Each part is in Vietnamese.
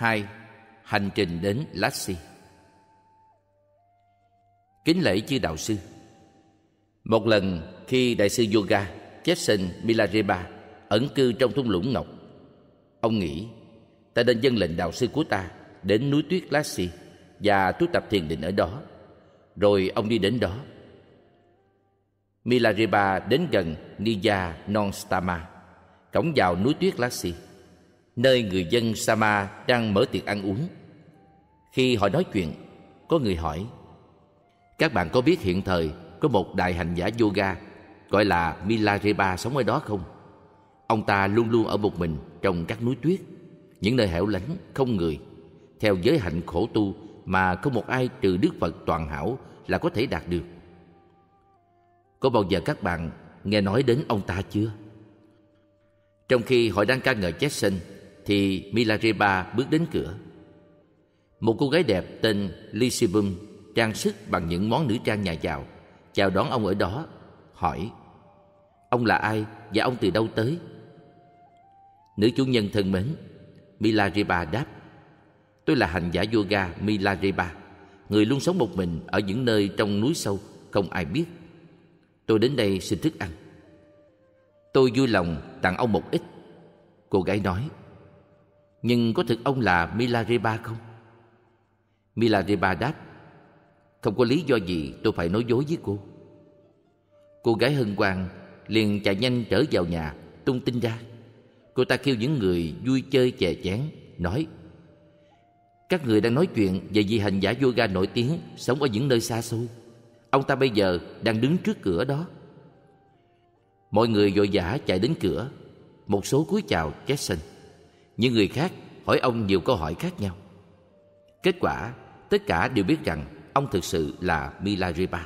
2. Hành trình đến Lassi Kính lễ chư đạo sư Một lần khi đại sư Yoga Jackson Milarepa ẩn cư trong thung lũng ngọc Ông nghĩ Ta nên dân lệnh đạo sư của ta Đến núi tuyết Lassi Và tu tập thiền định ở đó Rồi ông đi đến đó Milarepa đến gần Nija Nonstama Cổng vào núi tuyết Lassi nơi người dân Sama đang mở tiệc ăn uống. Khi họ nói chuyện, có người hỏi: "Các bạn có biết hiện thời có một đại hành giả yoga gọi là Milarepa sống ở đó không? Ông ta luôn luôn ở một mình trong các núi tuyết, những nơi hẻo lánh không người, theo giới hạnh khổ tu mà không một ai trừ Đức Phật toàn hảo là có thể đạt được." Có bao giờ các bạn nghe nói đến ông ta chưa? Trong khi họ đang ca ngợi Jackson thì Milarepa bước đến cửa. Một cô gái đẹp tên Lysibum trang sức bằng những món nữ trang nhà giàu chào đón ông ở đó, hỏi Ông là ai và ông từ đâu tới? Nữ chủ nhân thân mến, Milarepa đáp Tôi là hành giả yoga Milarepa, người luôn sống một mình ở những nơi trong núi sâu không ai biết. Tôi đến đây xin thức ăn. Tôi vui lòng tặng ông một ít. Cô gái nói nhưng có thực ông là Milarepa không? Milarepa đáp Không có lý do gì tôi phải nói dối với cô Cô gái hân hoan liền chạy nhanh trở vào nhà tung tin ra Cô ta kêu những người vui chơi chè chén Nói Các người đang nói chuyện về vị hành giả yoga nổi tiếng Sống ở những nơi xa xôi Ông ta bây giờ đang đứng trước cửa đó Mọi người vội vã chạy đến cửa Một số cúi chào Jackson những người khác hỏi ông nhiều câu hỏi khác nhau. Kết quả, tất cả đều biết rằng ông thực sự là Milarepa.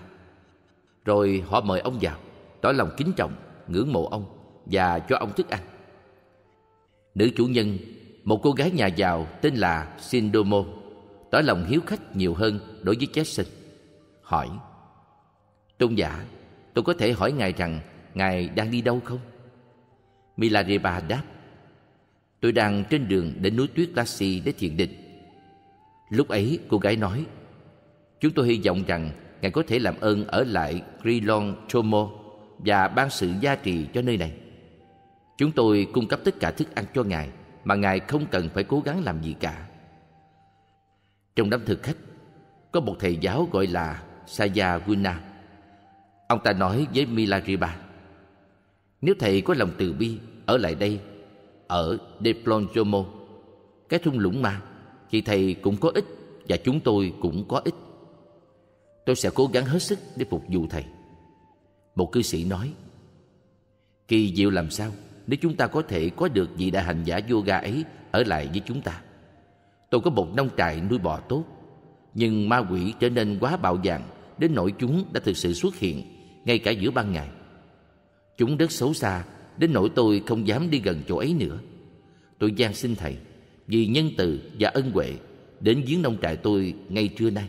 Rồi họ mời ông vào, tỏ lòng kính trọng, ngưỡng mộ ông và cho ông thức ăn. Nữ chủ nhân, một cô gái nhà giàu tên là Sindomo, tỏ lòng hiếu khách nhiều hơn đối với sinh Hỏi, Tôn giả, tôi có thể hỏi ngài rằng ngài đang đi đâu không? Milarepa đáp, Tôi đang trên đường đến núi tuyết Lassi để thiền định. Lúc ấy cô gái nói Chúng tôi hy vọng rằng Ngài có thể làm ơn ở lại Krilon Chomo Và ban sự gia trì cho nơi này Chúng tôi cung cấp tất cả thức ăn cho Ngài Mà Ngài không cần phải cố gắng làm gì cả Trong đám thực khách Có một thầy giáo gọi là Saya Sayaguna Ông ta nói với Milariba Nếu thầy có lòng từ bi Ở lại đây ở Deplonjomo. Cái thung lũng mà, chị thầy cũng có ích và chúng tôi cũng có ích. Tôi sẽ cố gắng hết sức để phục vụ thầy. Một cư sĩ nói, kỳ diệu làm sao nếu chúng ta có thể có được vị đại hành giả yoga ấy ở lại với chúng ta. Tôi có một nông trại nuôi bò tốt, nhưng ma quỷ trở nên quá bạo dạn đến nỗi chúng đã thực sự xuất hiện ngay cả giữa ban ngày. Chúng rất xấu xa đến nỗi tôi không dám đi gần chỗ ấy nữa. Tôi gian xin thầy vì nhân từ và ân huệ đến giếng nông trại tôi ngay trưa nay.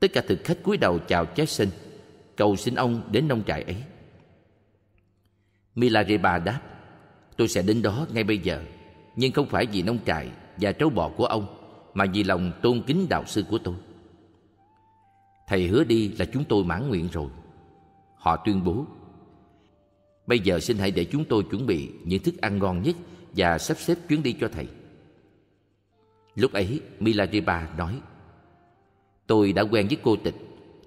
Tất cả thực khách cúi đầu chào Jackson, cầu xin ông đến nông trại ấy. Milarepa đáp, tôi sẽ đến đó ngay bây giờ, nhưng không phải vì nông trại và trâu bò của ông, mà vì lòng tôn kính đạo sư của tôi. Thầy hứa đi là chúng tôi mãn nguyện rồi. Họ tuyên bố Bây giờ xin hãy để chúng tôi chuẩn bị những thức ăn ngon nhất và sắp xếp chuyến đi cho thầy. Lúc ấy, Milariba nói, Tôi đã quen với cô tịch,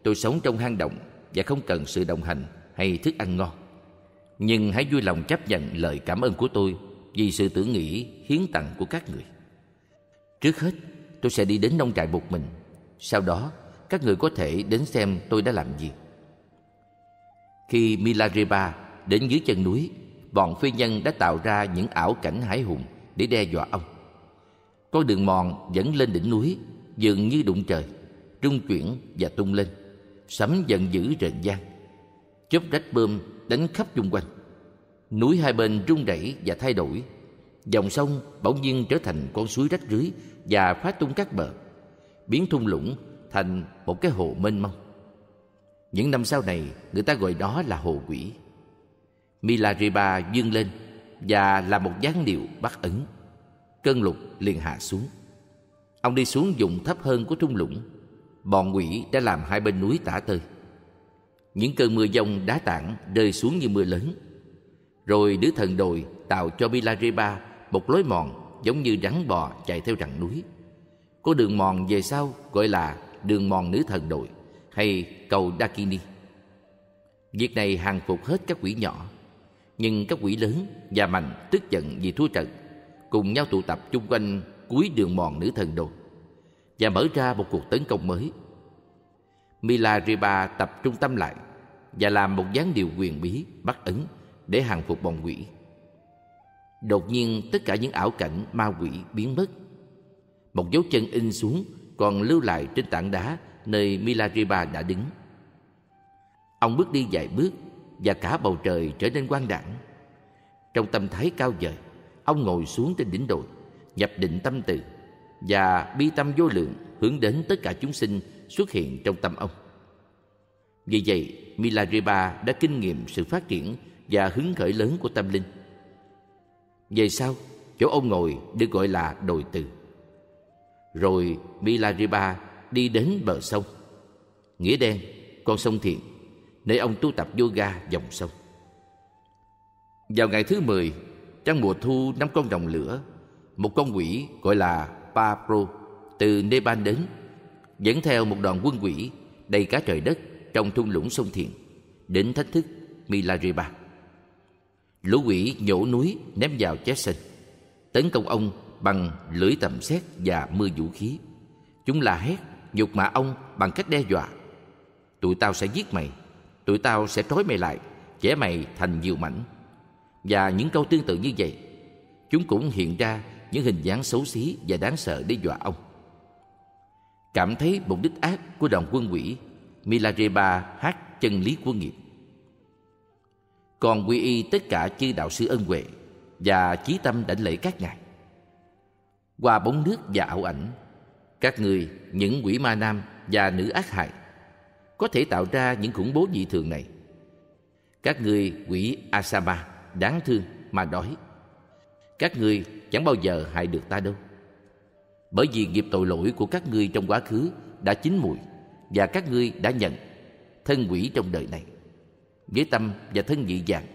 tôi sống trong hang động và không cần sự đồng hành hay thức ăn ngon. Nhưng hãy vui lòng chấp nhận lời cảm ơn của tôi vì sự tưởng nghĩ hiến tặng của các người. Trước hết, tôi sẽ đi đến nông trại một mình. Sau đó, các người có thể đến xem tôi đã làm gì. Khi Milarepa đến dưới chân núi, bọn phi nhân đã tạo ra những ảo cảnh hải hùng để đe dọa ông. Con đường mòn dẫn lên đỉnh núi, dường như đụng trời, rung chuyển và tung lên, sấm giận dữ rền vang. Chớp rách bơm đánh khắp chung quanh. Núi hai bên rung rẩy và thay đổi. Dòng sông bỗng nhiên trở thành con suối rách rưới và phá tung các bờ, biến thung lũng thành một cái hồ mênh mông. Những năm sau này, người ta gọi đó là hồ quỷ. Milariba dương lên và là một dáng điệu bắt ấn. Cơn lục liền hạ xuống. Ông đi xuống vùng thấp hơn của trung lũng. Bọn quỷ đã làm hai bên núi tả tơi. Những cơn mưa dông đá tảng rơi xuống như mưa lớn. Rồi đứa thần đồi tạo cho Milariba một lối mòn giống như rắn bò chạy theo rặng núi. Có đường mòn về sau gọi là đường mòn nữ thần đồi hay cầu Dakini. Việc này hàng phục hết các quỷ nhỏ nhưng các quỷ lớn và mạnh tức giận vì thua trận cùng nhau tụ tập chung quanh cuối đường mòn nữ thần đồ và mở ra một cuộc tấn công mới Milariba tập trung tâm lại và làm một gián điều quyền bí bắt ấn để hàng phục bọn quỷ đột nhiên tất cả những ảo cảnh ma quỷ biến mất một dấu chân in xuống còn lưu lại trên tảng đá nơi Milariba đã đứng ông bước đi vài bước và cả bầu trời trở nên quang đẳng trong tâm thái cao vời ông ngồi xuống trên đỉnh đồi nhập định tâm từ và bi tâm vô lượng hướng đến tất cả chúng sinh xuất hiện trong tâm ông vì vậy Milarepa đã kinh nghiệm sự phát triển và hứng khởi lớn của tâm linh về sau chỗ ông ngồi được gọi là đồi từ rồi Milarepa đi đến bờ sông nghĩa đen con sông thiện nơi ông tu tập yoga dòng sông. Vào ngày thứ 10, trong mùa thu năm con rồng lửa, một con quỷ gọi là Papro từ Nepal đến, dẫn theo một đoàn quân quỷ đầy cả trời đất trong thung lũng sông Thiền, đến thách thức Milariba. Lũ quỷ nhổ núi ném vào chết Jackson, tấn công ông bằng lưỡi tầm xét và mưa vũ khí. Chúng la hét, nhục mạ ông bằng cách đe dọa. Tụi tao sẽ giết mày tụi tao sẽ trói mày lại, chẻ mày thành nhiều mảnh. Và những câu tương tự như vậy, chúng cũng hiện ra những hình dáng xấu xí và đáng sợ để dọa ông. Cảm thấy mục đích ác của đoàn quân quỷ, milarepa hát chân lý quân nghiệp. Còn quy y tất cả chư đạo sư ân huệ và chí tâm đảnh lễ các ngài. Qua bóng nước và ảo ảnh, các người, những quỷ ma nam và nữ ác hại có thể tạo ra những khủng bố dị thường này. Các người quỷ Asaba đáng thương mà đói. Các người chẳng bao giờ hại được ta đâu. Bởi vì nghiệp tội lỗi của các ngươi trong quá khứ đã chín mùi và các ngươi đã nhận thân quỷ trong đời này với tâm và thân dị dạng.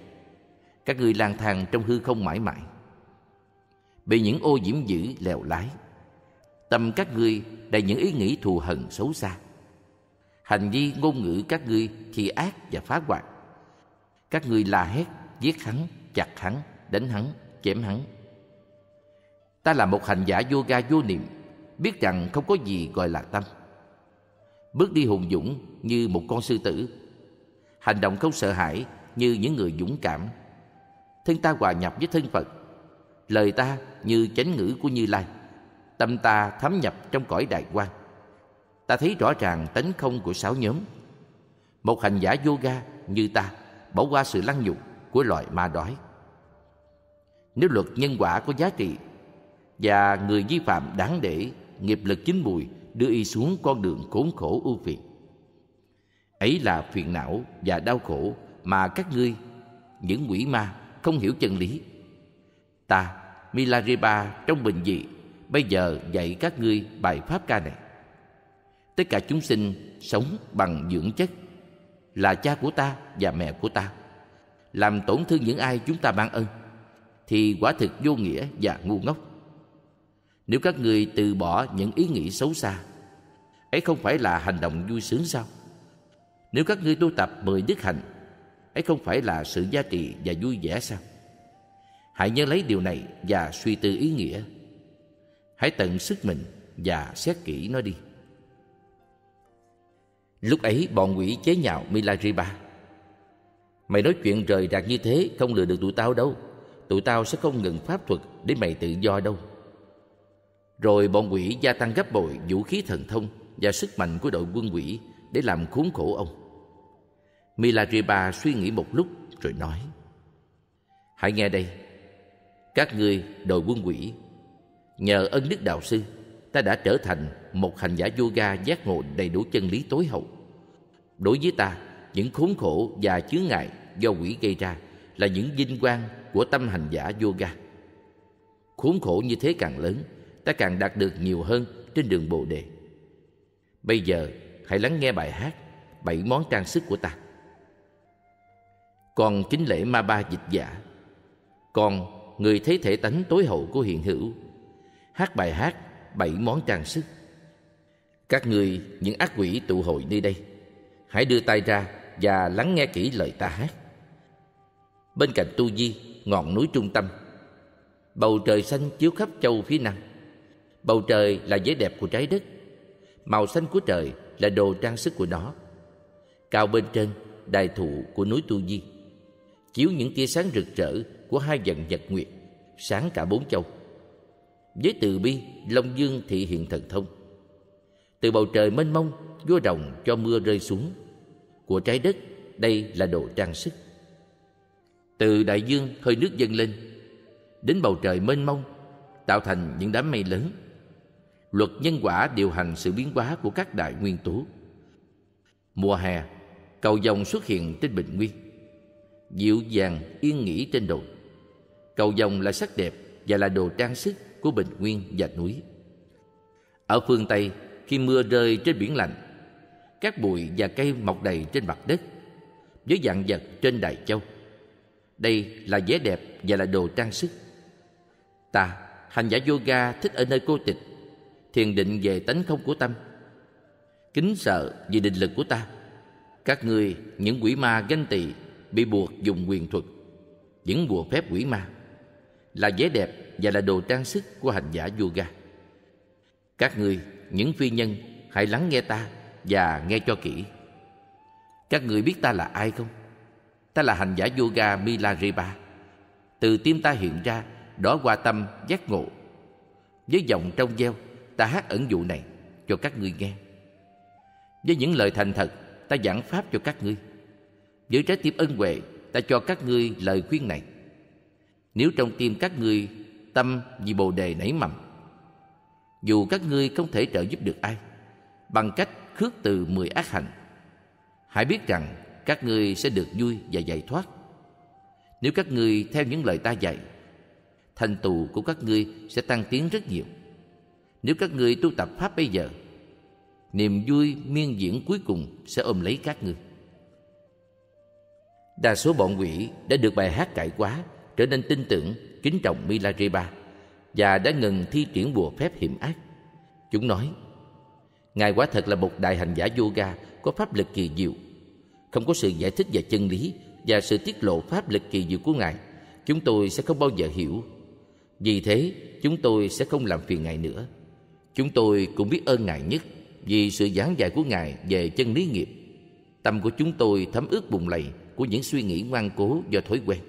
Các ngươi lang thang trong hư không mãi mãi bị những ô nhiễm dữ lèo lái. Tâm các ngươi đầy những ý nghĩ thù hận xấu xa hành vi ngôn ngữ các ngươi thì ác và phá hoại các ngươi la hét giết hắn chặt hắn đánh hắn chém hắn ta là một hành giả vô ga vô niệm biết rằng không có gì gọi là tâm bước đi hùng dũng như một con sư tử hành động không sợ hãi như những người dũng cảm thân ta hòa nhập với thân phật lời ta như chánh ngữ của như lai tâm ta thấm nhập trong cõi đại quan ta thấy rõ ràng tánh không của sáu nhóm. Một hành giả yoga như ta bỏ qua sự lăng nhục của loại ma đói. Nếu luật nhân quả có giá trị và người vi phạm đáng để nghiệp lực chính bùi đưa y xuống con đường khốn khổ ưu phiền. Ấy là phiền não và đau khổ mà các ngươi, những quỷ ma, không hiểu chân lý. Ta, Milariba trong bình dị, bây giờ dạy các ngươi bài pháp ca này tất cả chúng sinh sống bằng dưỡng chất là cha của ta và mẹ của ta làm tổn thương những ai chúng ta ban ơn thì quả thực vô nghĩa và ngu ngốc nếu các người từ bỏ những ý nghĩ xấu xa ấy không phải là hành động vui sướng sao nếu các ngươi tu tập mười đức hạnh ấy không phải là sự giá trị và vui vẻ sao hãy nhớ lấy điều này và suy tư ý nghĩa hãy tận sức mình và xét kỹ nó đi Lúc ấy bọn quỷ chế nhạo Milariba. Mày nói chuyện rời rạc như thế không lừa được tụi tao đâu. Tụi tao sẽ không ngừng pháp thuật để mày tự do đâu. Rồi bọn quỷ gia tăng gấp bội vũ khí thần thông và sức mạnh của đội quân quỷ để làm khốn khổ ông. Milariba suy nghĩ một lúc rồi nói. Hãy nghe đây, các ngươi đội quân quỷ, nhờ ân đức đạo sư, ta đã trở thành một hành giả yoga giác ngộ đầy đủ chân lý tối hậu. Đối với ta, những khốn khổ và chướng ngại do quỷ gây ra là những vinh quang của tâm hành giả yoga. Khốn khổ như thế càng lớn, ta càng đạt được nhiều hơn trên đường Bồ Đề. Bây giờ, hãy lắng nghe bài hát bảy món trang sức của ta. Còn chính lễ ma ba dịch giả, còn người thấy thể tánh tối hậu của hiện hữu, hát bài hát bảy món trang sức. Các người, những ác quỷ tụ hội nơi đây, hãy đưa tay ra và lắng nghe kỹ lời ta hát. Bên cạnh Tu Di, ngọn núi trung tâm, bầu trời xanh chiếu khắp châu phía nam. Bầu trời là vẻ đẹp của trái đất, màu xanh của trời là đồ trang sức của nó. Cao bên trên, đài thụ của núi Tu Di, chiếu những tia sáng rực rỡ của hai dần nhật nguyệt, sáng cả bốn châu. Với từ bi, Long Dương thị hiện thần thông. Từ bầu trời mênh mông, vua rồng cho mưa rơi xuống. Của trái đất, đây là đồ trang sức. Từ đại dương hơi nước dâng lên, đến bầu trời mênh mông, tạo thành những đám mây lớn. Luật nhân quả điều hành sự biến hóa của các đại nguyên tố. Mùa hè, cầu dòng xuất hiện trên bình nguyên. Dịu dàng, yên nghỉ trên đồi. Cầu dòng là sắc đẹp và là đồ trang sức của bình nguyên và núi. Ở phương Tây, khi mưa rơi trên biển lạnh, các bụi và cây mọc đầy trên mặt đất với dạng vật trên đài châu. Đây là vẻ đẹp và là đồ trang sức. Ta, hành giả yoga thích ở nơi cô tịch, thiền định về tánh không của tâm. Kính sợ vì định lực của ta. Các ngươi những quỷ ma ganh tị bị buộc dùng quyền thuật, những bùa phép quỷ ma là vẻ đẹp và là đồ trang sức của hành giả yoga. Các người, những phi nhân, hãy lắng nghe ta và nghe cho kỹ. Các người biết ta là ai không? Ta là hành giả yoga Milarepa. Từ tim ta hiện ra, đó qua tâm giác ngộ. Với giọng trong gieo, ta hát ẩn dụ này cho các ngươi nghe. Với những lời thành thật, ta giảng pháp cho các ngươi. Với trái tim ân huệ, ta cho các ngươi lời khuyên này. Nếu trong tim các ngươi tâm vì bồ đề nảy mầm dù các ngươi không thể trợ giúp được ai bằng cách khước từ mười ác hành hãy biết rằng các ngươi sẽ được vui và giải thoát nếu các ngươi theo những lời ta dạy thành tựu của các ngươi sẽ tăng tiến rất nhiều nếu các ngươi tu tập pháp bây giờ niềm vui miên diễn cuối cùng sẽ ôm lấy các ngươi đa số bọn quỷ đã được bài hát cải quá trở nên tin tưởng kính trọng Milarepa và đã ngừng thi triển bùa phép hiểm ác. Chúng nói, Ngài quả thật là một đại hành giả yoga có pháp lực kỳ diệu. Không có sự giải thích về chân lý và sự tiết lộ pháp lực kỳ diệu của Ngài, chúng tôi sẽ không bao giờ hiểu. Vì thế, chúng tôi sẽ không làm phiền Ngài nữa. Chúng tôi cũng biết ơn Ngài nhất vì sự giảng dạy của Ngài về chân lý nghiệp. Tâm của chúng tôi thấm ướt bùng lầy của những suy nghĩ ngoan cố do thói quen.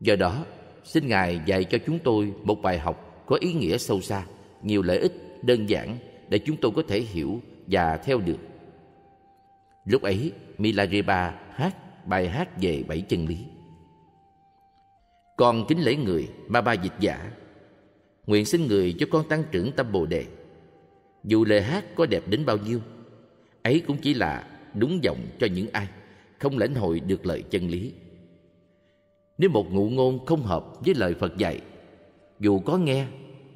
Do đó, xin Ngài dạy cho chúng tôi một bài học có ý nghĩa sâu xa, nhiều lợi ích, đơn giản để chúng tôi có thể hiểu và theo được. Lúc ấy, Milarepa hát bài hát về bảy chân lý. Con kính lễ người ma ba dịch giả, nguyện xin người cho con tăng trưởng tâm bồ đề. Dù lời hát có đẹp đến bao nhiêu, ấy cũng chỉ là đúng giọng cho những ai không lãnh hội được lời chân lý nếu một ngụ ngôn không hợp với lời Phật dạy Dù có nghe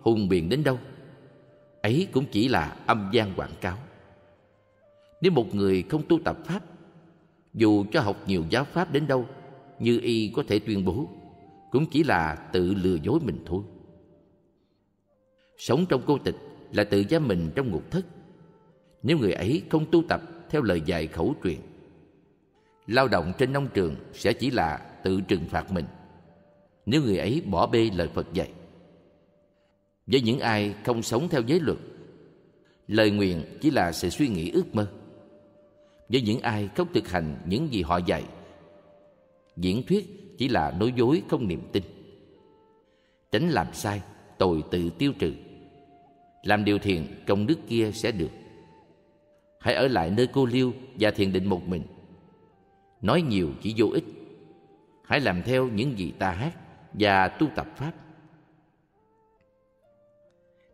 hùng biện đến đâu Ấy cũng chỉ là âm gian quảng cáo Nếu một người không tu tập Pháp Dù cho học nhiều giáo Pháp đến đâu Như y có thể tuyên bố Cũng chỉ là tự lừa dối mình thôi Sống trong cô tịch là tự giam mình trong ngục thất Nếu người ấy không tu tập theo lời dạy khẩu truyền lao động trên nông trường sẽ chỉ là tự trừng phạt mình nếu người ấy bỏ bê lời Phật dạy. Với những ai không sống theo giới luật, lời nguyện chỉ là sự suy nghĩ ước mơ. Với những ai không thực hành những gì họ dạy, diễn thuyết chỉ là nói dối không niềm tin. Tránh làm sai, tội tự tiêu trừ. Làm điều thiện, công đức kia sẽ được. Hãy ở lại nơi cô liêu và thiền định một mình – nói nhiều chỉ vô ích. Hãy làm theo những gì ta hát và tu tập Pháp.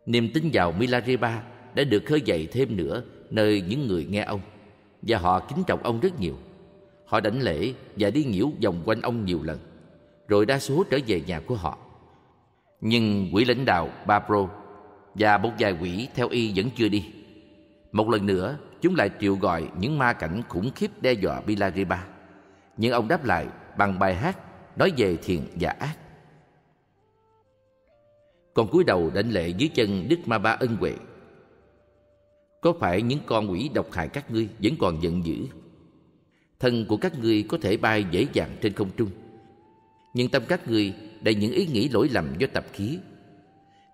Niềm tin vào Milarepa đã được khơi dậy thêm nữa nơi những người nghe ông và họ kính trọng ông rất nhiều. Họ đảnh lễ và đi nhiễu vòng quanh ông nhiều lần, rồi đa số trở về nhà của họ. Nhưng quỹ lãnh đạo Babro và một vài quỷ theo y vẫn chưa đi. Một lần nữa, chúng lại triệu gọi những ma cảnh khủng khiếp đe dọa Milarepa nhưng ông đáp lại bằng bài hát nói về thiện và ác. Con cúi đầu đảnh lệ dưới chân Đức Ma Ba ân huệ. Có phải những con quỷ độc hại các ngươi vẫn còn giận dữ? Thân của các ngươi có thể bay dễ dàng trên không trung, nhưng tâm các ngươi đầy những ý nghĩ lỗi lầm do tập khí.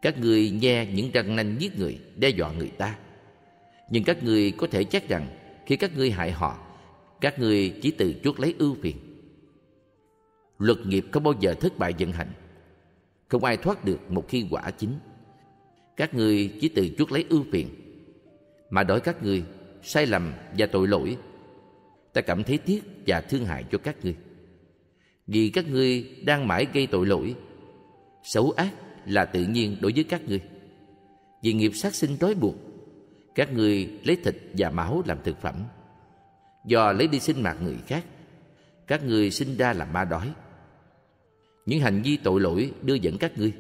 Các ngươi nghe những răng nanh giết người, đe dọa người ta. Nhưng các ngươi có thể chắc rằng khi các ngươi hại họ các ngươi chỉ từ chuốc lấy ưu phiền luật nghiệp không bao giờ thất bại vận hành không ai thoát được một khi quả chính. các ngươi chỉ từ chuốc lấy ưu phiền mà đổi các ngươi sai lầm và tội lỗi ta cảm thấy tiếc và thương hại cho các ngươi vì các ngươi đang mãi gây tội lỗi xấu ác là tự nhiên đối với các ngươi vì nghiệp sát sinh trói buộc các ngươi lấy thịt và máu làm thực phẩm do lấy đi sinh mạng người khác. Các người sinh ra là ma đói. Những hành vi tội lỗi đưa dẫn các ngươi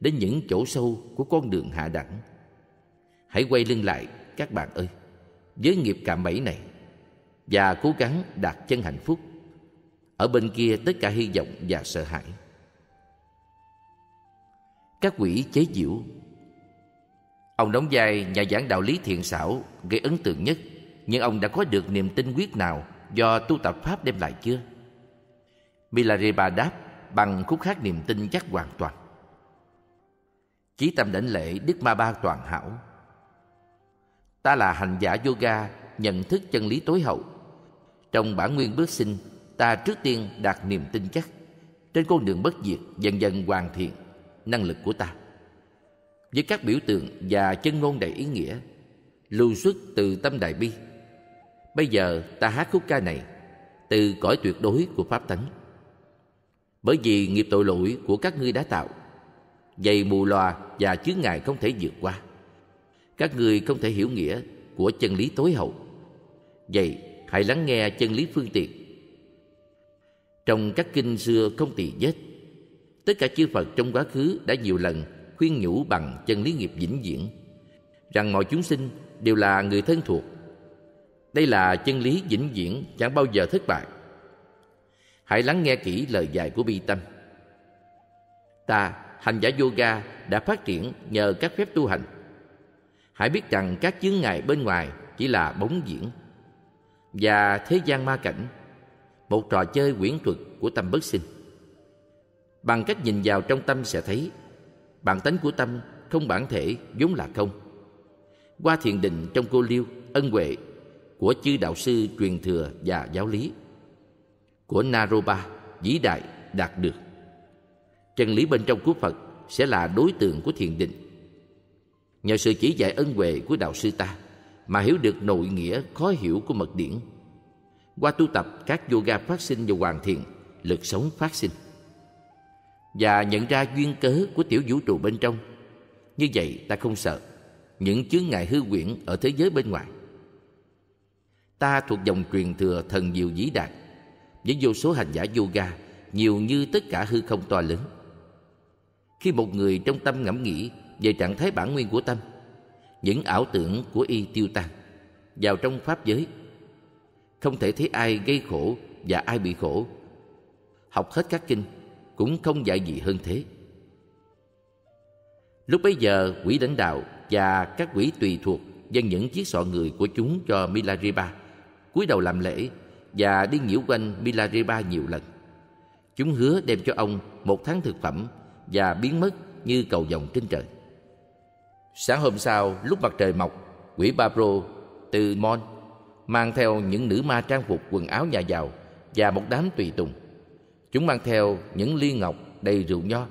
đến những chỗ sâu của con đường hạ đẳng. Hãy quay lưng lại các bạn ơi, với nghiệp cạm bẫy này và cố gắng đạt chân hạnh phúc. Ở bên kia tất cả hy vọng và sợ hãi. Các quỷ chế diễu Ông đóng vai nhà giảng đạo lý thiện xảo gây ấn tượng nhất nhưng ông đã có được niềm tin quyết nào do tu tập Pháp đem lại chưa? Milarepa đáp bằng khúc khác niềm tin chắc hoàn toàn. Chí tâm đảnh lễ Đức Ma Ba Toàn Hảo Ta là hành giả yoga nhận thức chân lý tối hậu. Trong bản nguyên bước sinh, ta trước tiên đạt niềm tin chắc. Trên con đường bất diệt dần dần hoàn thiện năng lực của ta. Với các biểu tượng và chân ngôn đầy ý nghĩa, lưu xuất từ tâm đại bi, Bây giờ ta hát khúc ca này Từ cõi tuyệt đối của Pháp tánh Bởi vì nghiệp tội lỗi của các ngươi đã tạo Dày mù loà và chướng ngại không thể vượt qua Các ngươi không thể hiểu nghĩa của chân lý tối hậu Vậy hãy lắng nghe chân lý phương tiện Trong các kinh xưa không tỳ vết Tất cả chư Phật trong quá khứ đã nhiều lần khuyên nhủ bằng chân lý nghiệp vĩnh viễn Rằng mọi chúng sinh đều là người thân thuộc đây là chân lý vĩnh viễn chẳng bao giờ thất bại. Hãy lắng nghe kỹ lời dạy của bi tâm. Ta, hành giả yoga đã phát triển nhờ các phép tu hành. Hãy biết rằng các chướng ngại bên ngoài chỉ là bóng diễn và thế gian ma cảnh, một trò chơi quyển thuật của tâm bất sinh. Bằng cách nhìn vào trong tâm sẽ thấy bản tánh của tâm không bản thể vốn là không. Qua thiền định trong cô liêu, ân huệ của chư đạo sư truyền thừa và giáo lý của Naropa vĩ đại đạt được. Chân lý bên trong của Phật sẽ là đối tượng của thiền định. Nhờ sự chỉ dạy ân huệ của đạo sư ta mà hiểu được nội nghĩa khó hiểu của mật điển. Qua tu tập các yoga phát sinh và hoàn thiện, lực sống phát sinh. Và nhận ra duyên cớ của tiểu vũ trụ bên trong. Như vậy ta không sợ những chướng ngại hư quyển ở thế giới bên ngoài. Ta thuộc dòng truyền thừa thần diệu vĩ đạt Với vô số hành giả yoga Nhiều như tất cả hư không to lớn Khi một người trong tâm ngẫm nghĩ Về trạng thái bản nguyên của tâm Những ảo tưởng của y tiêu tan Vào trong pháp giới Không thể thấy ai gây khổ Và ai bị khổ Học hết các kinh Cũng không dạy gì hơn thế Lúc bấy giờ quỷ lãnh đạo và các quỷ tùy thuộc dâng những chiếc sọ người của chúng cho Milarepa cúi đầu làm lễ và đi nhiễu quanh Milarepa nhiều lần. Chúng hứa đem cho ông một tháng thực phẩm và biến mất như cầu vồng trên trời. Sáng hôm sau, lúc mặt trời mọc, quỷ Babro từ Mon mang theo những nữ ma trang phục quần áo nhà giàu và một đám tùy tùng. Chúng mang theo những ly ngọc đầy rượu nho,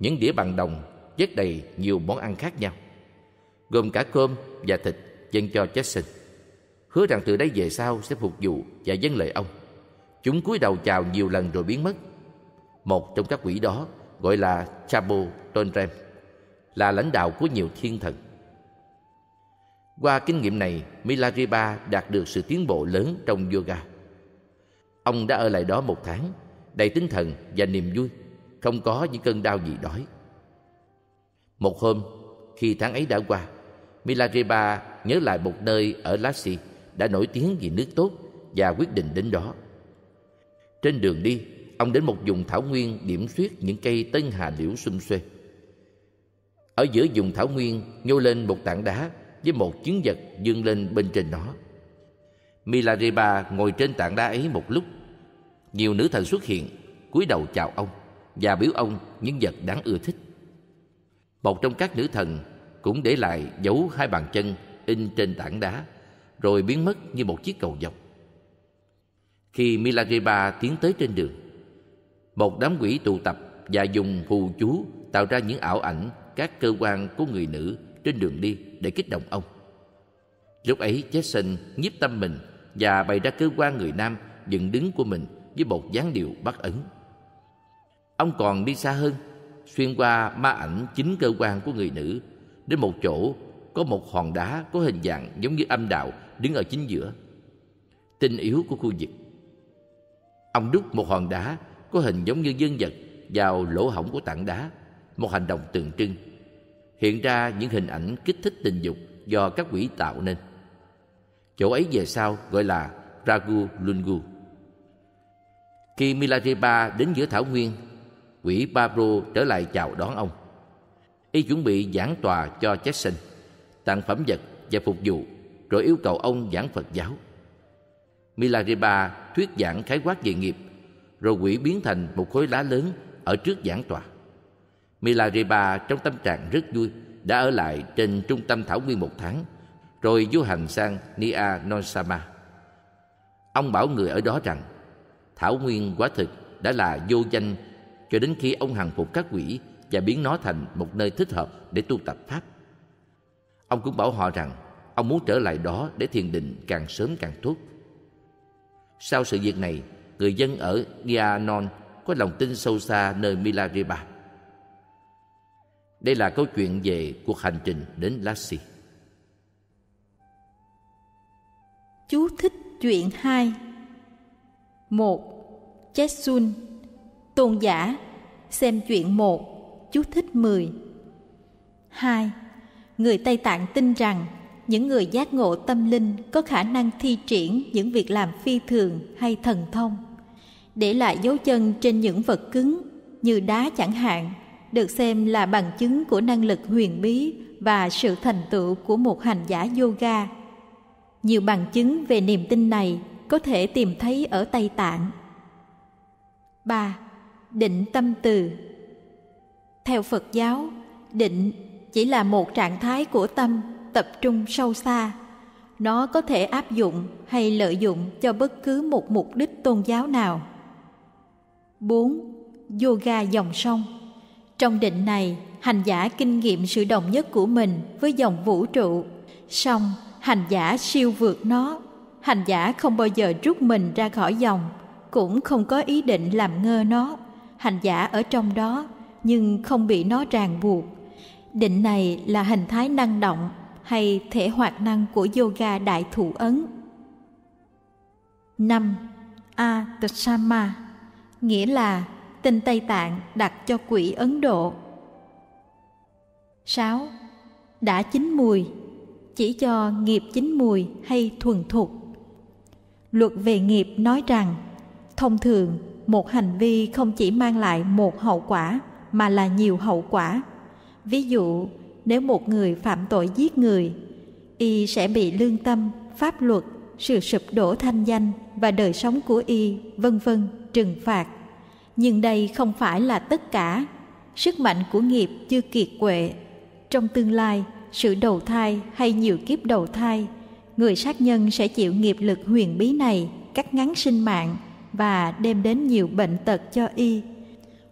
những đĩa bằng đồng chất đầy nhiều món ăn khác nhau, gồm cả cơm và thịt dâng cho Jackson hứa rằng từ đây về sau sẽ phục vụ và dâng lời ông. Chúng cúi đầu chào nhiều lần rồi biến mất. Một trong các quỷ đó gọi là Chabo Tonrem, là lãnh đạo của nhiều thiên thần. Qua kinh nghiệm này, Milariba đạt được sự tiến bộ lớn trong yoga. Ông đã ở lại đó một tháng, đầy tinh thần và niềm vui, không có những cơn đau gì đói. Một hôm, khi tháng ấy đã qua, Milariba nhớ lại một nơi ở Lassie đã nổi tiếng vì nước tốt và quyết định đến đó. Trên đường đi, ông đến một vùng thảo nguyên điểm xuyết những cây tân hà liễu xum xuê. Ở giữa vùng thảo nguyên nhô lên một tảng đá với một chiến vật dương lên bên trên nó. Milareba ngồi trên tảng đá ấy một lúc. Nhiều nữ thần xuất hiện, cúi đầu chào ông và biểu ông những vật đáng ưa thích. Một trong các nữ thần cũng để lại dấu hai bàn chân in trên tảng đá rồi biến mất như một chiếc cầu dọc. Khi Milagreba tiến tới trên đường, một đám quỷ tụ tập và dùng phù chú tạo ra những ảo ảnh các cơ quan của người nữ trên đường đi để kích động ông. Lúc ấy Jason nhiếp tâm mình và bày ra cơ quan người nam dựng đứng của mình với một dáng điệu bắt ấn. Ông còn đi xa hơn, xuyên qua ma ảnh chính cơ quan của người nữ đến một chỗ có một hòn đá có hình dạng giống như âm đạo đứng ở chính giữa tinh yếu của khu vực ông đúc một hòn đá có hình giống như dân vật vào lỗ hổng của tảng đá một hành động tượng trưng hiện ra những hình ảnh kích thích tình dục do các quỷ tạo nên chỗ ấy về sau gọi là ragu lungu khi milarepa đến giữa thảo nguyên quỷ Babro trở lại chào đón ông y chuẩn bị giảng tòa cho jackson tặng phẩm vật và phục vụ rồi yêu cầu ông giảng Phật giáo. Milarepa thuyết giảng khái quát về nghiệp, rồi quỷ biến thành một khối lá lớn ở trước giảng tòa. Milarepa trong tâm trạng rất vui đã ở lại trên trung tâm thảo nguyên một tháng, rồi du hành sang Nia Nonsama. Ông bảo người ở đó rằng thảo nguyên quả thực đã là vô danh cho đến khi ông hằng phục các quỷ và biến nó thành một nơi thích hợp để tu tập pháp. Ông cũng bảo họ rằng Ông muốn trở lại đó để thiền định càng sớm càng tốt. Sau sự việc này, người dân ở Gianon có lòng tin sâu xa nơi Milarepa. Đây là câu chuyện về cuộc hành trình đến Lassi. Chú thích chuyện hai một Chesun Tôn giả Xem chuyện một Chú thích mười hai Người Tây Tạng tin rằng những người giác ngộ tâm linh có khả năng thi triển những việc làm phi thường hay thần thông để lại dấu chân trên những vật cứng như đá chẳng hạn được xem là bằng chứng của năng lực huyền bí và sự thành tựu của một hành giả yoga nhiều bằng chứng về niềm tin này có thể tìm thấy ở Tây Tạng. ba Định tâm từ Theo Phật giáo, định chỉ là một trạng thái của tâm tập trung sâu xa nó có thể áp dụng hay lợi dụng cho bất cứ một mục đích tôn giáo nào 4. Yoga dòng sông Trong định này, hành giả kinh nghiệm sự đồng nhất của mình với dòng vũ trụ. Song, hành giả siêu vượt nó. Hành giả không bao giờ rút mình ra khỏi dòng, cũng không có ý định làm ngơ nó. Hành giả ở trong đó, nhưng không bị nó ràng buộc. Định này là hình thái năng động, hay thể hoạt năng của yoga đại thủ ấn. 5. Atasama nghĩa là tinh Tây Tạng đặt cho quỷ Ấn Độ. 6. Đã chín mùi chỉ cho nghiệp chín mùi hay thuần thục. Luật về nghiệp nói rằng thông thường một hành vi không chỉ mang lại một hậu quả mà là nhiều hậu quả. Ví dụ, nếu một người phạm tội giết người y sẽ bị lương tâm pháp luật sự sụp đổ thanh danh và đời sống của y vân vân trừng phạt nhưng đây không phải là tất cả sức mạnh của nghiệp chưa kiệt quệ trong tương lai sự đầu thai hay nhiều kiếp đầu thai người sát nhân sẽ chịu nghiệp lực huyền bí này cắt ngắn sinh mạng và đem đến nhiều bệnh tật cho y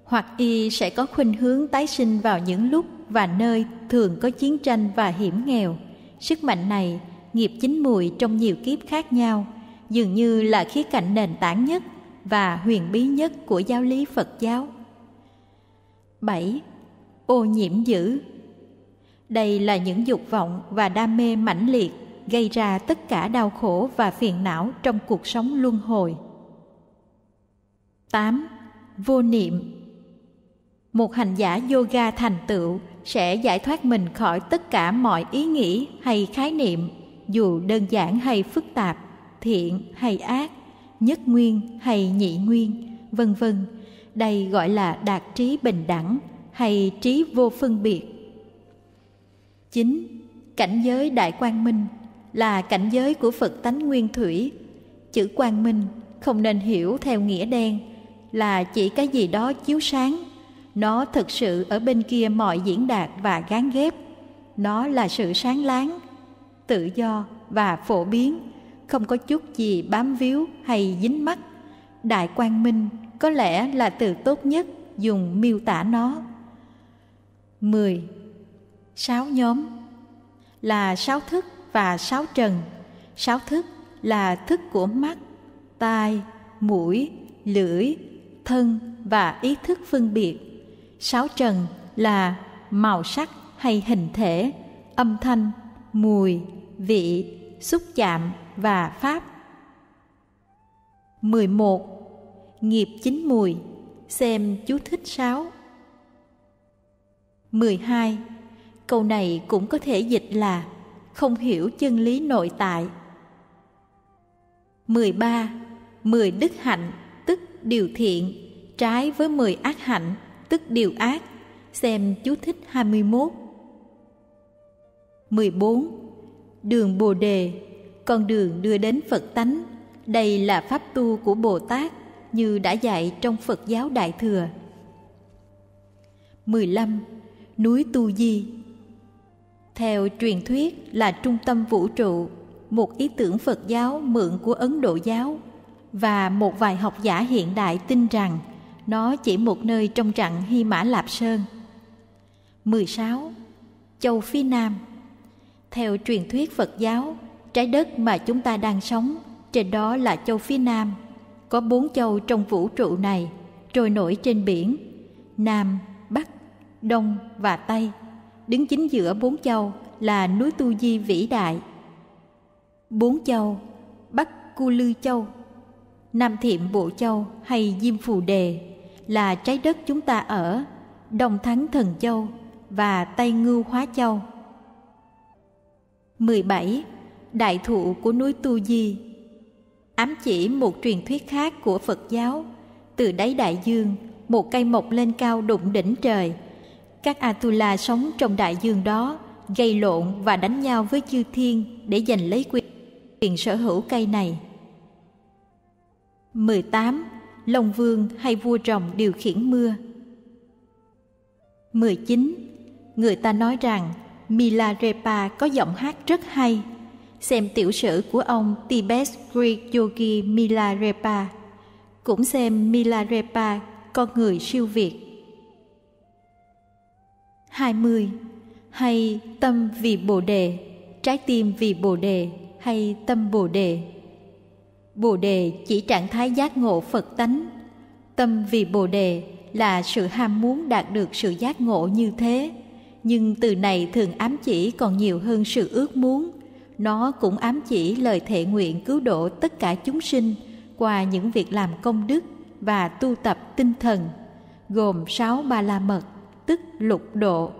hoặc y sẽ có khuynh hướng tái sinh vào những lúc và nơi thường có chiến tranh và hiểm nghèo. Sức mạnh này, nghiệp chín mùi trong nhiều kiếp khác nhau, dường như là khía cạnh nền tảng nhất và huyền bí nhất của giáo lý Phật giáo. 7. Ô nhiễm dữ Đây là những dục vọng và đam mê mãnh liệt gây ra tất cả đau khổ và phiền não trong cuộc sống luân hồi. 8. Vô niệm một hành giả yoga thành tựu sẽ giải thoát mình khỏi tất cả mọi ý nghĩ hay khái niệm dù đơn giản hay phức tạp thiện hay ác nhất nguyên hay nhị nguyên vân vân đây gọi là đạt trí bình đẳng hay trí vô phân biệt chín cảnh giới đại quang minh là cảnh giới của phật tánh nguyên thủy chữ quang minh không nên hiểu theo nghĩa đen là chỉ cái gì đó chiếu sáng nó thực sự ở bên kia mọi diễn đạt và gán ghép. Nó là sự sáng láng, tự do và phổ biến, không có chút gì bám víu hay dính mắt. Đại quang minh có lẽ là từ tốt nhất dùng miêu tả nó. 10. Sáu nhóm là sáu thức và sáu trần. Sáu thức là thức của mắt, tai, mũi, lưỡi, thân và ý thức phân biệt sáu trần là màu sắc hay hình thể âm thanh mùi vị xúc chạm và pháp 11. Nghiệp chính mùi Xem chú thích 6 12. Câu này cũng có thể dịch là Không hiểu chân lý nội tại 13. Mười đức hạnh tức điều thiện Trái với mười ác hạnh tức điều ác. Xem chú thích 21. 14. Đường Bồ Đề, con đường đưa đến Phật tánh. Đây là pháp tu của Bồ Tát như đã dạy trong Phật giáo Đại Thừa. 15. Núi Tu Di Theo truyền thuyết là trung tâm vũ trụ, một ý tưởng Phật giáo mượn của Ấn Độ giáo và một vài học giả hiện đại tin rằng – nó chỉ một nơi trong trận Hy Mã Lạp Sơn. 16. Châu phía Nam Theo truyền thuyết Phật giáo, trái đất mà chúng ta đang sống, trên đó là châu phía Nam. Có bốn châu trong vũ trụ này, trôi nổi trên biển, Nam, Bắc, Đông và Tây. Đứng chính giữa bốn châu là núi Tu Di vĩ đại. Bốn châu, Bắc Cu Lư Châu, Nam Thiệm Bộ Châu hay Diêm Phù Đề là trái đất chúng ta ở, Đồng Thắng Thần Châu và Tây Ngưu Hóa Châu. 17. Đại thụ của núi Tu Di Ám chỉ một truyền thuyết khác của Phật giáo, từ đáy đại dương, một cây mọc lên cao đụng đỉnh trời. Các Atula sống trong đại dương đó, gây lộn và đánh nhau với chư thiên để giành lấy quyền, quyền sở hữu cây này. 18. Long vương hay vua rồng điều khiển mưa. 19. Người ta nói rằng Milarepa có giọng hát rất hay. Xem tiểu sử của ông Tibet Greek Yogi Mila Cũng xem Milarepa con người siêu việt. 20. Hay tâm vì Bồ đề, trái tim vì Bồ đề hay tâm Bồ đề. Bồ đề chỉ trạng thái giác ngộ Phật tánh. Tâm vì Bồ đề là sự ham muốn đạt được sự giác ngộ như thế, nhưng từ này thường ám chỉ còn nhiều hơn sự ước muốn. Nó cũng ám chỉ lời thệ nguyện cứu độ tất cả chúng sinh qua những việc làm công đức và tu tập tinh thần, gồm sáu ba la mật, tức lục độ.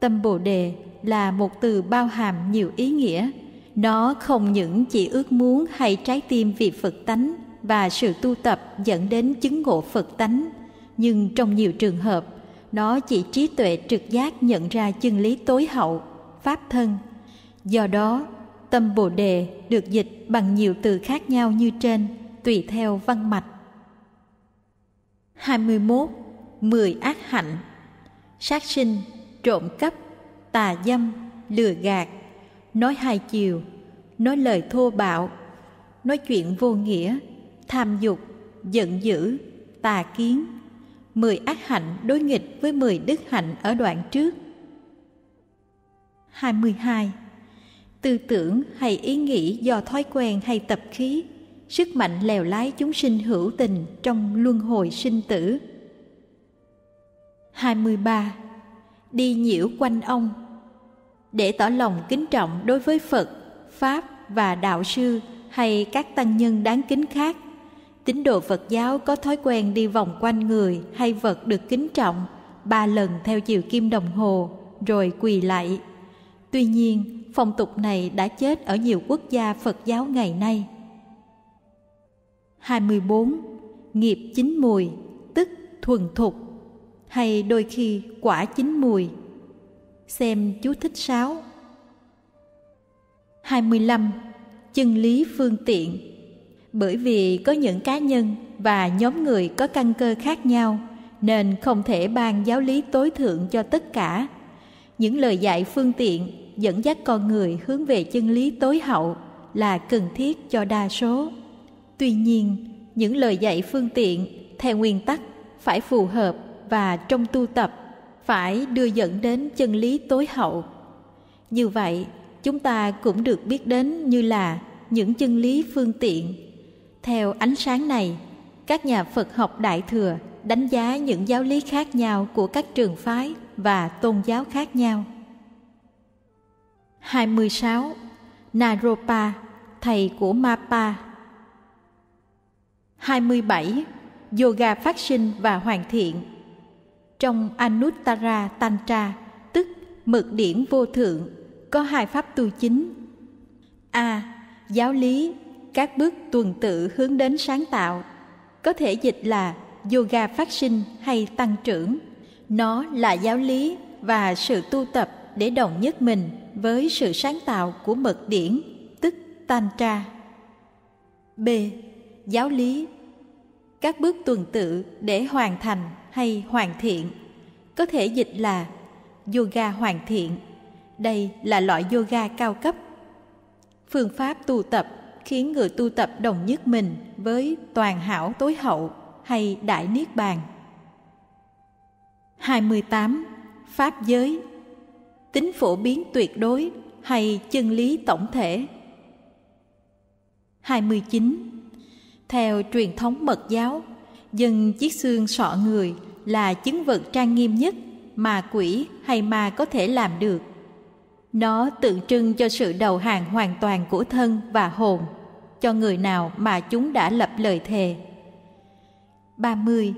Tâm Bồ đề là một từ bao hàm nhiều ý nghĩa – nó không những chỉ ước muốn hay trái tim vì Phật tánh và sự tu tập dẫn đến chứng ngộ Phật tánh, nhưng trong nhiều trường hợp, nó chỉ trí tuệ trực giác nhận ra chân lý tối hậu, pháp thân. Do đó, tâm Bồ đề được dịch bằng nhiều từ khác nhau như trên, tùy theo văn mạch. 21. mười ác hạnh Sát sinh, trộm cắp, tà dâm, lừa gạt, nói hai chiều nói lời thô bạo nói chuyện vô nghĩa tham dục giận dữ tà kiến mười ác hạnh đối nghịch với mười đức hạnh ở đoạn trước 22. Tư tưởng hay ý nghĩ do thói quen hay tập khí, sức mạnh lèo lái chúng sinh hữu tình trong luân hồi sinh tử. 23. Đi nhiễu quanh ông, để tỏ lòng kính trọng đối với Phật, Pháp và Đạo sư hay các tăng nhân đáng kính khác. Tín đồ Phật giáo có thói quen đi vòng quanh người hay vật được kính trọng ba lần theo chiều kim đồng hồ rồi quỳ lại. Tuy nhiên, phong tục này đã chết ở nhiều quốc gia Phật giáo ngày nay. 24. Nghiệp chín mùi, tức thuần thục, hay đôi khi quả chín mùi Xem chú thích 6 25. Chân lý phương tiện Bởi vì có những cá nhân và nhóm người có căn cơ khác nhau nên không thể ban giáo lý tối thượng cho tất cả. Những lời dạy phương tiện dẫn dắt con người hướng về chân lý tối hậu là cần thiết cho đa số. Tuy nhiên, những lời dạy phương tiện theo nguyên tắc phải phù hợp và trong tu tập phải đưa dẫn đến chân lý tối hậu như vậy chúng ta cũng được biết đến như là những chân lý phương tiện theo ánh sáng này các nhà phật học đại thừa đánh giá những giáo lý khác nhau của các trường phái và tôn giáo khác nhau 26. Naropa, thầy của Mapa 27. Yoga phát sinh và hoàn thiện trong Anuttara Tantra, tức mực điển vô thượng, có hai pháp tu chính. A. Giáo lý, các bước tuần tự hướng đến sáng tạo, có thể dịch là yoga phát sinh hay tăng trưởng. Nó là giáo lý và sự tu tập để đồng nhất mình với sự sáng tạo của mật điển, tức Tantra. B. Giáo lý Các bước tuần tự để hoàn thành hay hoàn thiện, có thể dịch là yoga hoàn thiện. Đây là loại yoga cao cấp. Phương pháp tu tập khiến người tu tập đồng nhất mình với toàn hảo tối hậu hay đại niết bàn. 28. Pháp giới Tính phổ biến tuyệt đối hay chân lý tổng thể 29. Theo truyền thống mật giáo, dần chiếc xương sọ người là chứng vật trang nghiêm nhất mà quỷ hay ma có thể làm được. Nó tượng trưng cho sự đầu hàng hoàn toàn của thân và hồn cho người nào mà chúng đã lập lời thề. 30.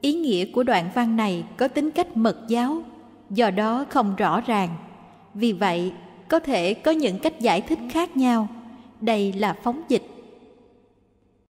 Ý nghĩa của đoạn văn này có tính cách mật giáo, do đó không rõ ràng. Vì vậy, có thể có những cách giải thích khác nhau. Đây là phóng dịch